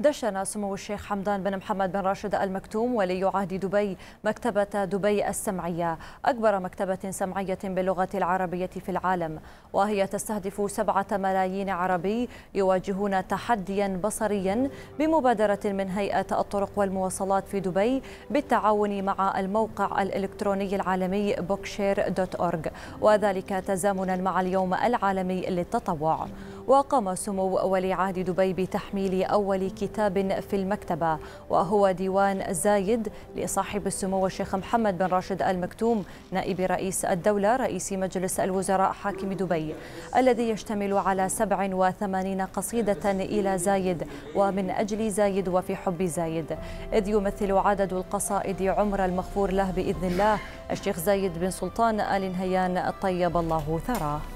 دشن سمو الشيخ حمدان بن محمد بن راشد المكتوم ولي عهد دبي مكتبة دبي السمعية أكبر مكتبة سمعية باللغة العربية في العالم وهي تستهدف سبعة ملايين عربي يواجهون تحديا بصريا بمبادرة من هيئة الطرق والمواصلات في دبي بالتعاون مع الموقع الإلكتروني العالمي بوكشير دوت أورج وذلك تزامنا مع اليوم العالمي للتطوع وقام سمو ولي عهد دبي بتحميل أول كتاب في المكتبة وهو ديوان زايد لصاحب السمو الشيخ محمد بن راشد المكتوم نائب رئيس الدولة رئيس مجلس الوزراء حاكم دبي الذي يشتمل على 87 قصيدة إلى زايد ومن أجل زايد وفي حب زايد إذ يمثل عدد القصائد عمر المغفور له بإذن الله الشيخ زايد بن سلطان آل نهيان طيب الله ثراه